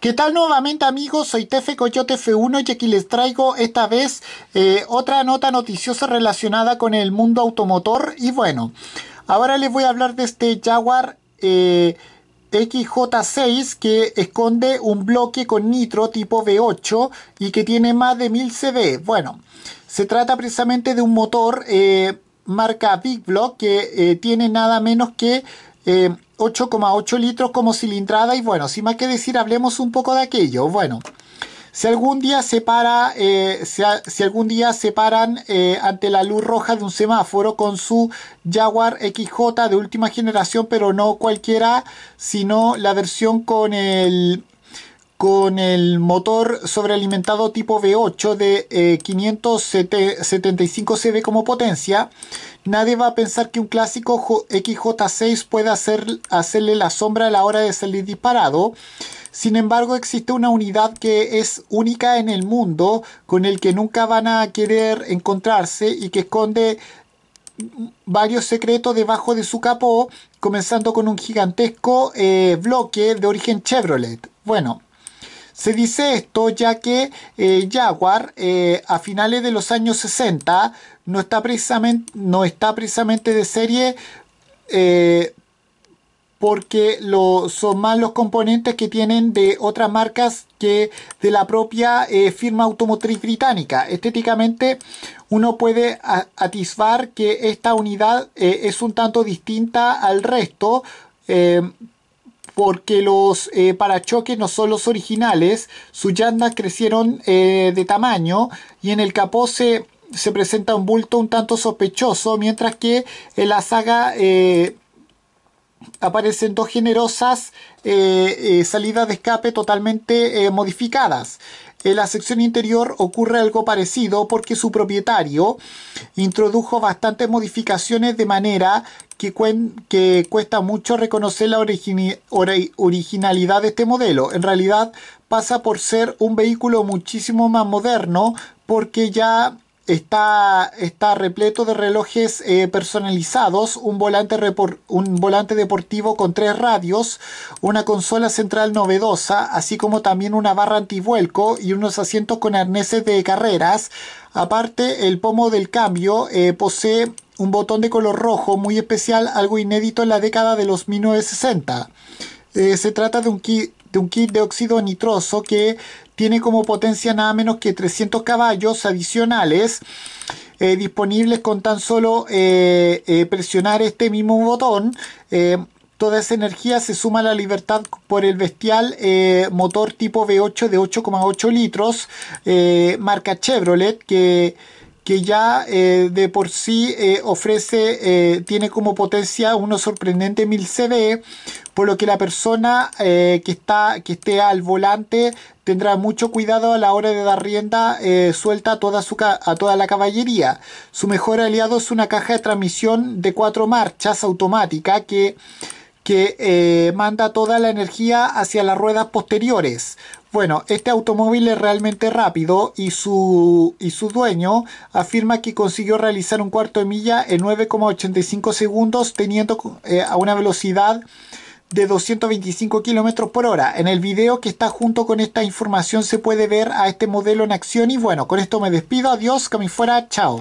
¿Qué tal nuevamente amigos? Soy Tefe Coyote F1 y aquí les traigo esta vez eh, otra nota noticiosa relacionada con el mundo automotor. Y bueno, ahora les voy a hablar de este Jaguar eh, XJ6 que esconde un bloque con nitro tipo V8 y que tiene más de 1000 CV. Bueno, se trata precisamente de un motor eh, marca Big Block que tiene nada menos que 8,8 eh, litros como cilindrada y bueno, sin más que decir, hablemos un poco de aquello. Bueno, si algún día se para, eh, si, algún día se paran eh, ante la luz roja de un semáforo con su Jaguar XJ de última generación, pero no cualquiera, sino la versión con el con el motor sobrealimentado tipo V8 de 575 eh, CV como potencia, nadie va a pensar que un clásico XJ6 pueda hacer, hacerle la sombra a la hora de salir disparado. Sin embargo, existe una unidad que es única en el mundo, con el que nunca van a querer encontrarse y que esconde varios secretos debajo de su capó, comenzando con un gigantesco eh, bloque de origen Chevrolet. Bueno, se dice esto ya que eh, Jaguar eh, a finales de los años 60 no está precisamente, no está precisamente de serie eh, porque son más los componentes que tienen de otras marcas que de la propia firma automotriz británica. Estéticamente uno puede atisbar que esta unidad es un tanto distinta al resto, porque los eh, parachoques no son los originales, sus llantas crecieron eh, de tamaño y en el capó se, presenta un bulto un tanto sospechoso, mientras que en la saga eh, aparecen dos generosas salidas de escape totalmente modificadas. En la sección interior ocurre algo parecido porque su propietario introdujo bastantes modificaciones de manera que, cuesta mucho reconocer la originalidad de este modelo. En realidad pasa por ser un vehículo muchísimo más moderno porque ya Está, está repleto de relojes eh, personalizados, un volante, un volante deportivo con tres radios, una consola central novedosa, así como también una barra antivuelco y unos asientos con arneses de carreras. Aparte, el pomo del cambio eh, posee un botón de color rojo muy especial, algo inédito en la década de los 1960. Eh, se trata de un kit de un kit de óxido nitroso que tiene como potencia nada menos que 300 caballos adicionales eh, disponibles con tan solo eh, eh, presionar este mismo botón. toda esa energía se suma a la libertad por el bestial motor tipo V8 de 8,8 litros, marca Chevrolet, que que ya eh, de por sí eh, ofrece, eh, tiene como potencia unos sorprendentes 1000 cv por lo que la persona que, está, que esté al volante tendrá mucho cuidado a la hora de dar rienda suelta a toda, su a toda la caballería. Su mejor aliado es una caja de transmisión de cuatro marchas automática que que eh, manda toda la energía hacia las ruedas posteriores. Bueno, este automóvil es realmente rápido y su, y su dueño afirma que consiguió realizar un cuarto de milla en 9,85 segundos teniendo eh, a una velocidad de 225 km por hora. En el video que está junto con esta información se puede ver a este modelo en acción y bueno, con esto me despido, adiós, que fuera, chao.